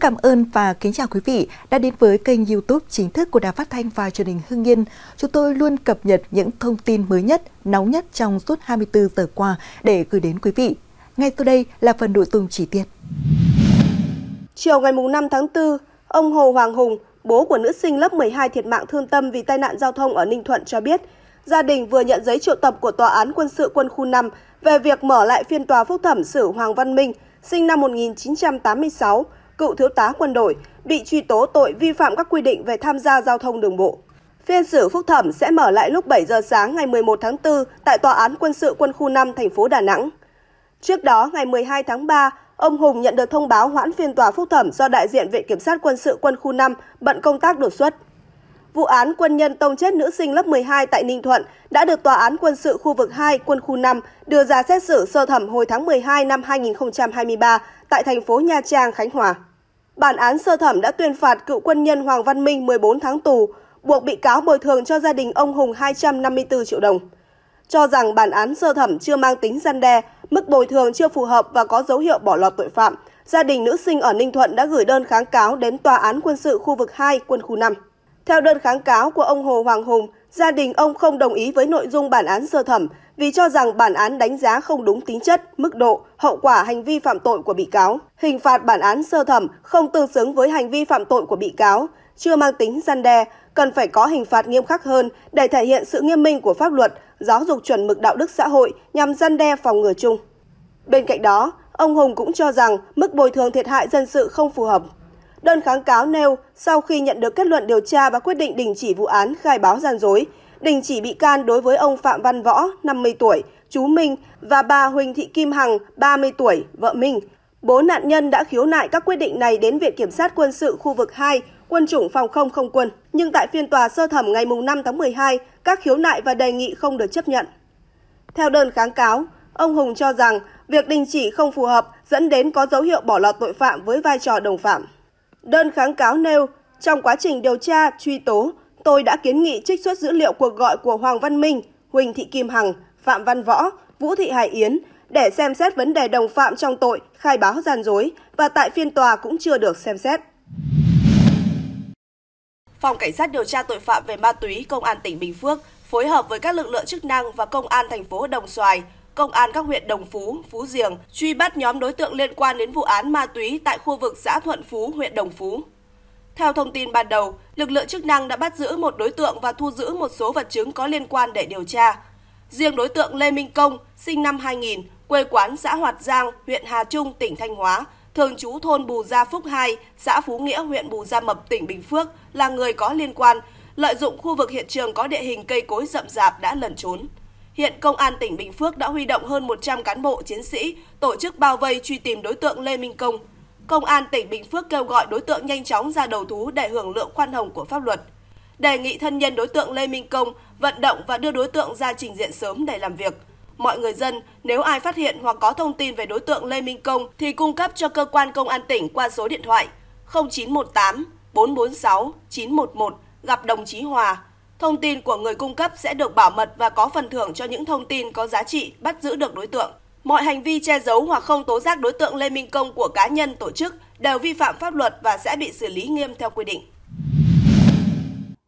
cảm ơn và kính chào quý vị đã đến với kênh YouTube chính thức của Đài Phát thanh và Truyền hình Hưng Yên. Chúng tôi luôn cập nhật những thông tin mới nhất, nóng nhất trong suốt 24 giờ qua để gửi đến quý vị. Ngay sau đây là phần nội dung chi tiết. Chiều ngày 5 tháng 4, ông Hồ Hoàng Hùng, bố của nữ sinh lớp 12 thiệt mạng thương tâm vì tai nạn giao thông ở Ninh Thuận cho biết, gia đình vừa nhận giấy triệu tập của Tòa án Quân sự Quân khu 5 về việc mở lại phiên tòa phúc thẩm xử Hoàng Văn Minh, sinh năm 1986, cựu thiếu tá quân đội, bị truy tố tội vi phạm các quy định về tham gia giao thông đường bộ. Phiên xử phúc thẩm sẽ mở lại lúc 7 giờ sáng ngày 11 tháng 4 tại Tòa án Quân sự Quân khu 5 thành phố Đà Nẵng. Trước đó, ngày 12 tháng 3, ông Hùng nhận được thông báo hoãn phiên tòa phúc thẩm do đại diện Viện Kiểm sát Quân sự Quân khu 5 bận công tác đột xuất. Vụ án quân nhân tông chết nữ sinh lớp 12 tại Ninh Thuận đã được Tòa án Quân sự khu vực 2, quân khu 5 đưa ra xét xử sơ thẩm hồi tháng 12 năm 2023 tại thành phố Nha Trang, Khánh Hòa. Bản án sơ thẩm đã tuyên phạt cựu quân nhân Hoàng Văn Minh 14 tháng tù, buộc bị cáo bồi thường cho gia đình ông Hùng 254 triệu đồng. Cho rằng bản án sơ thẩm chưa mang tính gian đe, mức bồi thường chưa phù hợp và có dấu hiệu bỏ lọt tội phạm, gia đình nữ sinh ở Ninh Thuận đã gửi đơn kháng cáo đến Tòa án quân sự khu vực 2, quân khu 5. Theo đơn kháng cáo của ông Hồ Hoàng Hùng, gia đình ông không đồng ý với nội dung bản án sơ thẩm vì cho rằng bản án đánh giá không đúng tính chất, mức độ, hậu quả hành vi phạm tội của bị cáo. Hình phạt bản án sơ thẩm không tương xứng với hành vi phạm tội của bị cáo, chưa mang tính gian đe, cần phải có hình phạt nghiêm khắc hơn để thể hiện sự nghiêm minh của pháp luật, giáo dục chuẩn mực đạo đức xã hội nhằm gian đe phòng ngừa chung. Bên cạnh đó, ông Hùng cũng cho rằng mức bồi thường thiệt hại dân sự không phù hợp. Đơn kháng cáo nêu, sau khi nhận được kết luận điều tra và quyết định đình chỉ vụ án khai báo gian dối, đình chỉ bị can đối với ông Phạm Văn Võ, 50 tuổi, chú Minh và bà Huỳnh Thị Kim Hằng, 30 tuổi, vợ Minh. Bố nạn nhân đã khiếu nại các quyết định này đến Viện Kiểm sát Quân sự khu vực 2, Quân chủng Phòng không Không quân. Nhưng tại phiên tòa sơ thẩm ngày 5 tháng 12, các khiếu nại và đề nghị không được chấp nhận. Theo đơn kháng cáo, ông Hùng cho rằng việc đình chỉ không phù hợp dẫn đến có dấu hiệu bỏ lọt tội phạm với vai trò đồng phạm. Đơn kháng cáo nêu, trong quá trình điều tra, truy tố, tôi đã kiến nghị trích xuất dữ liệu cuộc gọi của Hoàng Văn Minh, Huỳnh Thị Kim Hằng, Phạm Văn Võ, Vũ Thị Hải Yến để xem xét vấn đề đồng phạm trong tội khai báo gian dối và tại phiên tòa cũng chưa được xem xét. Phòng Cảnh sát điều tra tội phạm về ma túy Công an tỉnh Bình Phước phối hợp với các lực lượng chức năng và Công an thành phố Đồng Xoài, Công an các huyện Đồng Phú, Phú Diềng truy bắt nhóm đối tượng liên quan đến vụ án ma túy tại khu vực xã Thuận Phú, huyện Đồng Phú. Theo thông tin ban đầu, lực lượng chức năng đã bắt giữ một đối tượng và thu giữ một số vật chứng có liên quan để điều tra. Riêng đối tượng Lê Minh Công, sinh năm 2000, quê quán xã Hoạt Giang, huyện Hà Trung, tỉnh Thanh Hóa, thường trú thôn Bù Gia Phúc 2, xã Phú Nghĩa, huyện Bù Gia Mập, tỉnh Bình Phước là người có liên quan, lợi dụng khu vực hiện trường có địa hình cây cối rậm rạp đã lẩn trốn. Hiện Công an tỉnh Bình Phước đã huy động hơn 100 cán bộ chiến sĩ tổ chức bao vây truy tìm đối tượng Lê Minh Công. Công an tỉnh Bình Phước kêu gọi đối tượng nhanh chóng ra đầu thú để hưởng lượng khoan hồng của pháp luật. Đề nghị thân nhân đối tượng Lê Minh Công vận động và đưa đối tượng ra trình diện sớm để làm việc. Mọi người dân, nếu ai phát hiện hoặc có thông tin về đối tượng Lê Minh Công thì cung cấp cho cơ quan công an tỉnh qua số điện thoại 0918 446 911 gặp đồng chí Hòa. Thông tin của người cung cấp sẽ được bảo mật và có phần thưởng cho những thông tin có giá trị bắt giữ được đối tượng. Mọi hành vi che giấu hoặc không tố giác đối tượng Lê Minh Công của cá nhân tổ chức đều vi phạm pháp luật và sẽ bị xử lý nghiêm theo quy định.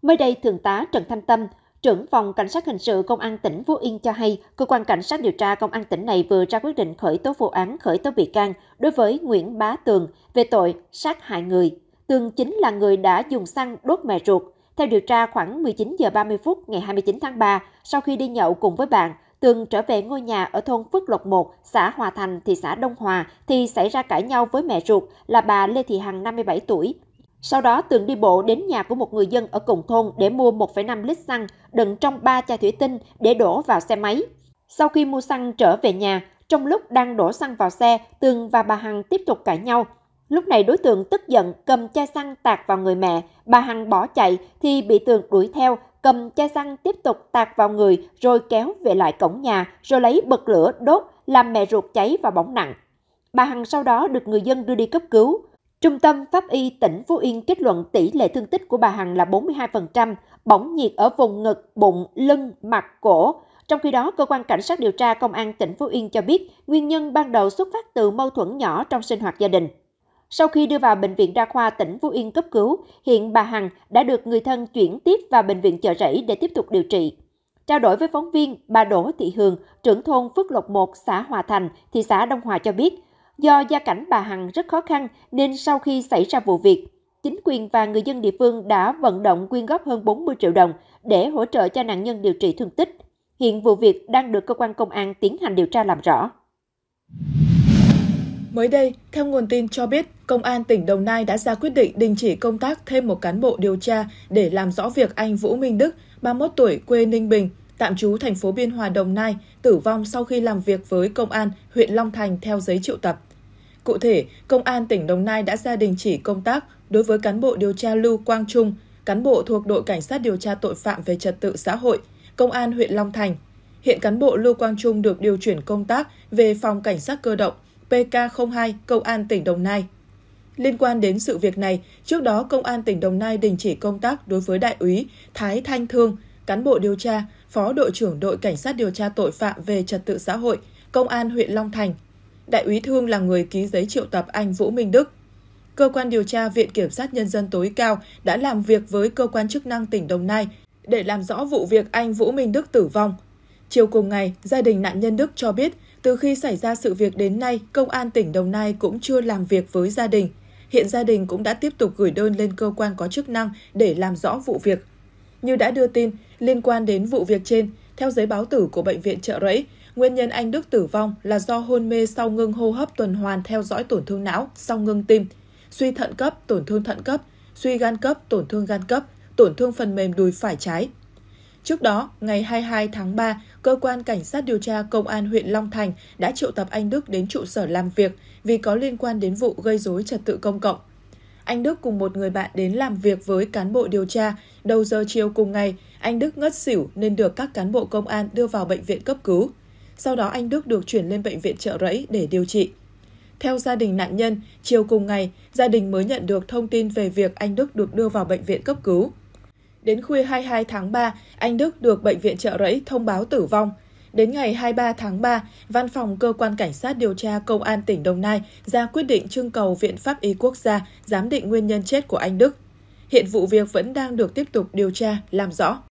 Mới đây, Thượng tá Trần Thanh Tâm, trưởng phòng Cảnh sát Hình sự Công an tỉnh Phú Yên cho hay, Cơ quan Cảnh sát điều tra Công an tỉnh này vừa ra quyết định khởi tố vụ án khởi tố bị can đối với Nguyễn Bá Tường về tội sát hại người. Tường chính là người đã dùng xăng đốt mẹ ruột. Theo điều tra, khoảng 19 giờ 30 phút ngày 29 tháng 3, sau khi đi nhậu cùng với bạn, Tường trở về ngôi nhà ở thôn Phước Lộc 1, xã Hòa Thành, thị xã Đông Hòa thì xảy ra cãi nhau với mẹ ruột là bà Lê Thị Hằng 57 tuổi. Sau đó Tường đi bộ đến nhà của một người dân ở cùng thôn để mua 1,5 lít xăng đựng trong ba chai thủy tinh để đổ vào xe máy. Sau khi mua xăng trở về nhà, trong lúc đang đổ xăng vào xe, Tường và bà Hằng tiếp tục cãi nhau. Lúc này đối tượng tức giận cầm chai xăng tạt vào người mẹ, bà Hằng bỏ chạy thì bị Tường đuổi theo cầm chai xăng tiếp tục tạt vào người rồi kéo về lại cổng nhà rồi lấy bật lửa đốt làm mẹ ruột cháy và bỏng nặng. Bà Hằng sau đó được người dân đưa đi cấp cứu. Trung tâm Pháp y tỉnh Phú Yên kết luận tỷ lệ thương tích của bà Hằng là 42%, bỏng nhiệt ở vùng ngực, bụng, lưng, mặt, cổ. Trong khi đó, cơ quan cảnh sát điều tra công an tỉnh Phú Yên cho biết nguyên nhân ban đầu xuất phát từ mâu thuẫn nhỏ trong sinh hoạt gia đình. Sau khi đưa vào Bệnh viện Đa khoa tỉnh Phú Yên cấp cứu, hiện bà Hằng đã được người thân chuyển tiếp vào Bệnh viện Chợ Rẫy để tiếp tục điều trị. Trao đổi với phóng viên, bà Đỗ Thị Hường, trưởng thôn Phước Lộc 1, xã Hòa Thành, thị xã Đông Hòa cho biết, do gia cảnh bà Hằng rất khó khăn nên sau khi xảy ra vụ việc, chính quyền và người dân địa phương đã vận động quyên góp hơn 40 triệu đồng để hỗ trợ cho nạn nhân điều trị thương tích. Hiện vụ việc đang được cơ quan công an tiến hành điều tra làm rõ. Mới đây, theo nguồn tin cho biết, Công an tỉnh Đồng Nai đã ra quyết định đình chỉ công tác thêm một cán bộ điều tra để làm rõ việc anh Vũ Minh Đức, 31 tuổi, quê Ninh Bình, tạm trú thành phố Biên Hòa, Đồng Nai, tử vong sau khi làm việc với Công an huyện Long Thành theo giấy triệu tập. Cụ thể, Công an tỉnh Đồng Nai đã ra đình chỉ công tác đối với cán bộ điều tra Lưu Quang Trung, cán bộ thuộc đội cảnh sát điều tra tội phạm về trật tự xã hội, Công an huyện Long Thành. Hiện cán bộ Lưu Quang Trung được điều chuyển công tác về phòng cảnh sát cơ động – PK02 Công an tỉnh Đồng Nai. Liên quan đến sự việc này, trước đó Công an tỉnh Đồng Nai đình chỉ công tác đối với Đại úy Thái Thanh Thương, cán bộ điều tra, Phó đội trưởng đội Cảnh sát điều tra tội phạm về trật tự xã hội, Công an huyện Long Thành. Đại úy Thương là người ký giấy triệu tập anh Vũ Minh Đức. Cơ quan điều tra Viện Kiểm sát Nhân dân tối cao đã làm việc với cơ quan chức năng tỉnh Đồng Nai để làm rõ vụ việc anh Vũ Minh Đức tử vong. Chiều cùng ngày, gia đình nạn nhân Đức cho biết từ khi xảy ra sự việc đến nay, Công an tỉnh Đồng Nai cũng chưa làm việc với gia đình. Hiện gia đình cũng đã tiếp tục gửi đơn lên cơ quan có chức năng để làm rõ vụ việc. Như đã đưa tin, liên quan đến vụ việc trên, theo giấy báo tử của Bệnh viện Trợ Rẫy, nguyên nhân anh Đức tử vong là do hôn mê sau ngưng hô hấp tuần hoàn theo dõi tổn thương não, sau ngưng tim, suy thận cấp, tổn thương thận cấp, suy gan cấp, tổn thương gan cấp, tổn thương phần mềm đùi phải trái, Trước đó, ngày 22 tháng 3, cơ quan cảnh sát điều tra công an huyện Long Thành đã triệu tập anh Đức đến trụ sở làm việc vì có liên quan đến vụ gây rối trật tự công cộng. Anh Đức cùng một người bạn đến làm việc với cán bộ điều tra. Đầu giờ chiều cùng ngày, anh Đức ngất xỉu nên được các cán bộ công an đưa vào bệnh viện cấp cứu. Sau đó anh Đức được chuyển lên bệnh viện trợ rẫy để điều trị. Theo gia đình nạn nhân, chiều cùng ngày, gia đình mới nhận được thông tin về việc anh Đức được đưa vào bệnh viện cấp cứu. Đến khuya 22 tháng 3, anh Đức được Bệnh viện Trợ Rẫy thông báo tử vong. Đến ngày 23 tháng 3, Văn phòng Cơ quan Cảnh sát điều tra Công an tỉnh Đồng Nai ra quyết định trưng cầu Viện Pháp y Quốc gia giám định nguyên nhân chết của anh Đức. Hiện vụ việc vẫn đang được tiếp tục điều tra, làm rõ.